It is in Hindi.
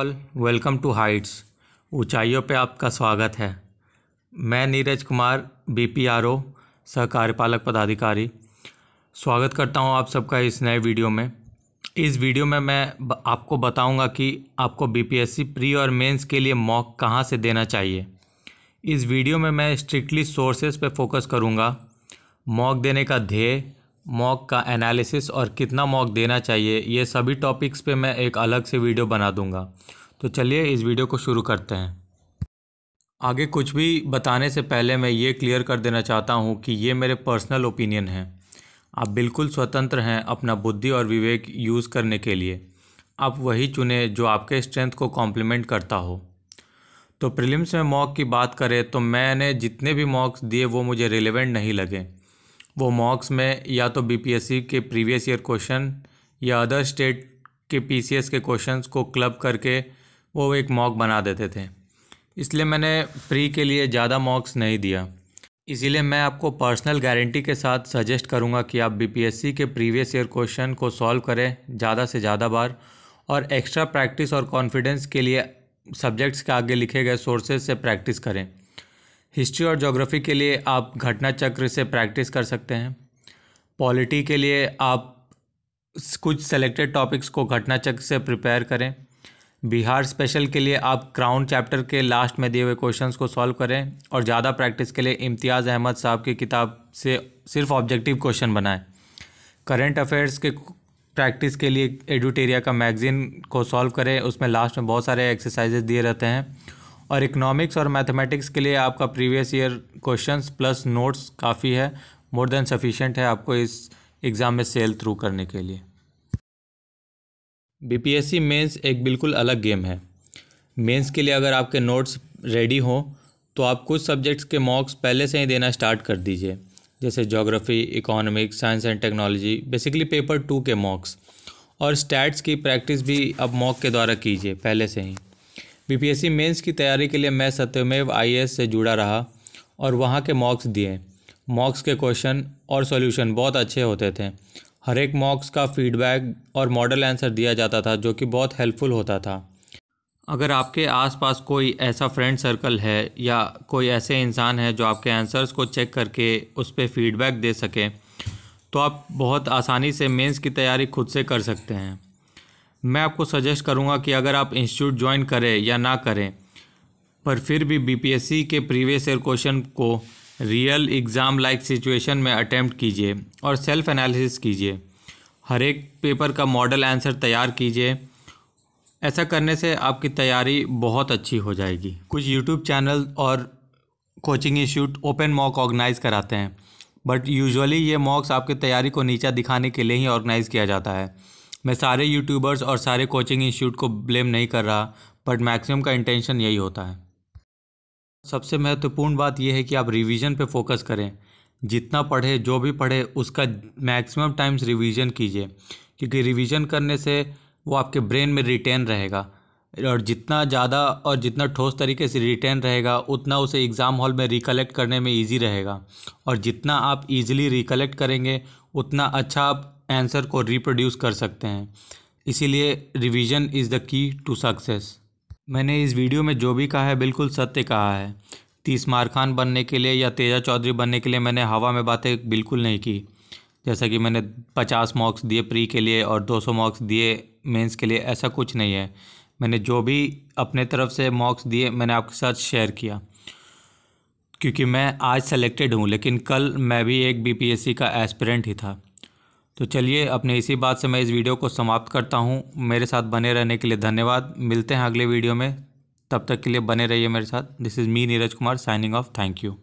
ऑल वेलकम टू हाइट्स ऊंचाइयों पे आपका स्वागत है मैं नीरज कुमार बीपीआरओ सह कार्यपालक पदाधिकारी स्वागत करता हूं आप सबका इस नए वीडियो में इस वीडियो में मैं आपको बताऊंगा कि आपको बीपीएससी प्री और मेंस के लिए मॉक कहां से देना चाहिए इस वीडियो में मैं स्ट्रिक्टली सोर्सेज पे फोकस करूंगा मॉक देने का ध्येय मॉक का एनालिसिस और कितना मॉक देना चाहिए ये सभी टॉपिक्स पे मैं एक अलग से वीडियो बना दूंगा तो चलिए इस वीडियो को शुरू करते हैं आगे कुछ भी बताने से पहले मैं ये क्लियर कर देना चाहता हूँ कि ये मेरे पर्सनल ओपिनियन हैं आप बिल्कुल स्वतंत्र हैं अपना बुद्धि और विवेक यूज़ करने के लिए आप वही चुने जो आपके स्ट्रेंथ को कॉम्प्लीमेंट करता हो तो प्रीलिम्स में मॉक की बात करें तो मैंने जितने भी मॉक्स दिए वो मुझे रिलेवेंट नहीं लगे वो मॉक्स में या तो बीपीएससी के प्रीवियस ईयर क्वेश्चन या अदर स्टेट के पीसीएस के क्वेश्चंस को क्लब करके वो एक मॉक बना देते थे इसलिए मैंने प्री के लिए ज़्यादा मॉक्स नहीं दिया इसीलिए मैं आपको पर्सनल गारंटी के साथ सजेस्ट करूँगा कि आप बीपीएससी के प्रीवियस ईयर क्वेश्चन को सॉल्व करें ज़्यादा से ज़्यादा बार और एक्स्ट्रा प्रैक्टिस और कॉन्फिडेंस के लिए सब्जेक्ट्स के आगे लिखे गए सोर्सेज से प्रैक्टिस करें हिस्ट्री और जोग्राफ़ी के लिए आप घटना चक्र से प्रैक्टिस कर सकते हैं पॉलिटी के लिए आप कुछ सेलेक्टेड टॉपिक्स को घटना चक्र से प्रिपेयर करें बिहार स्पेशल के लिए आप क्राउन चैप्टर के लास्ट में दिए हुए क्वेश्चंस को सॉल्व करें और ज़्यादा प्रैक्टिस के लिए इम्तियाज़ अहमद साहब की किताब से सिर्फ ऑब्जेक्टिव क्वेश्चन बनाएं करंट अफेयर्स के प्रैक्टिस के लिए एडुटेरिया का मैगज़ीन को सॉल्व करें उसमें लास्ट में बहुत सारे एक्सरसाइजेज दिए रहते हैं और इकोनॉमिक्स और मैथमेटिक्स के लिए आपका previous year questions plus notes काफ़ी है मोर देन सफिशेंट है आपको इस एग्ज़ाम में सेल थ्रू करने के लिए बीपीएससी मेंस एक बिल्कुल अलग गेम है मेंस के लिए अगर आपके नोट्स रेडी हों तो आप कुछ सब्जेक्ट्स के मॉक्स पहले से ही देना स्टार्ट कर दीजिए जैसे geography economics science and technology basically paper two के मॉक्स और स्टैट्स की प्रैक्टिस भी अब मॉक के द्वारा कीजिए पहले से ही बीपीएससी मेंस की तैयारी के लिए मैं सत्यमेव आईएएस से जुड़ा रहा और वहाँ के मॉक्स दिए मॉक्स के क्वेश्चन और सॉल्यूशन बहुत अच्छे होते थे हर एक मॉक्स का फीडबैक और मॉडल आंसर दिया जाता था जो कि बहुत हेल्पफुल होता था अगर आपके आसपास कोई ऐसा फ्रेंड सर्कल है या कोई ऐसे इंसान है जो आपके आंसर्स को चेक करके उस पर फीडबैक दे सके तो आप बहुत आसानी से मेंस की तैयारी खुद से कर सकते हैं मैं आपको सजेस्ट करूँगा कि अगर आप इंस्टीट्यूट ज्वाइन करें या ना करें पर फिर भी बीपीएससी के प्रीवियस ईयर क्वेश्चन को रियल एग्ज़ाम लाइक सिचुएशन में अटैम्प्ट कीजिए और सेल्फ एनालिसिस कीजिए हर एक पेपर का मॉडल आंसर तैयार कीजिए ऐसा करने से आपकी तैयारी बहुत अच्छी हो जाएगी कुछ यूट्यूब चैनल और coaching institute open mock organise कराते हैं बट यूजुअली ये मॉक्स आपकी तैयारी को नीचा दिखाने के लिए ही ऑर्गेनाइज़ किया जाता है मैं सारे यूट्यूबर्स और सारे कोचिंग इंस्टीट्यूट को ब्लेम नहीं कर रहा बट मैक्सिमम का इंटेंशन यही होता है सबसे महत्वपूर्ण बात यह है कि आप रिवीजन पे फोकस करें जितना पढ़े जो भी पढ़े उसका मैक्सिमम टाइम्स रिवीजन कीजिए क्योंकि रिवीजन करने से वो आपके ब्रेन में रिटेन रहेगा और जितना ज़्यादा और जितना ठोस तरीके से रिटेन रहेगा उतना उसे एग्ज़ाम हॉल में रिकलेक्ट करने में इजी रहेगा और जितना आप इजीली रिकलेक्ट करेंगे उतना अच्छा आप आंसर को रिप्रोड्यूस कर सकते हैं इसीलिए revision is the key to success मैंने इस वीडियो में जो भी कहा है बिल्कुल सत्य कहा है तीस मार खान बनने के लिए या तेजा चौधरी बनने के लिए मैंने हवा में बातें बिल्कुल नहीं की जैसा कि मैंने पचास मार्क्स दिए प्री के लिए और दो सौ मार्क्स दिए मेंस के लिए ऐसा कुछ नहीं है मैंने जो भी अपने तरफ से मॉक्स दिए मैंने आपके साथ शेयर किया क्योंकि मैं आज सेलेक्टेड हूँ लेकिन कल मैं भी एक बीपीएससी का एस्पिरेंट ही था तो चलिए अपने इसी बात से मैं इस वीडियो को समाप्त करता हूँ मेरे साथ बने रहने के लिए धन्यवाद मिलते हैं अगले वीडियो में तब तक के लिए बने रहिए मेरे साथ this is me Neeraj Kumar signing off thank you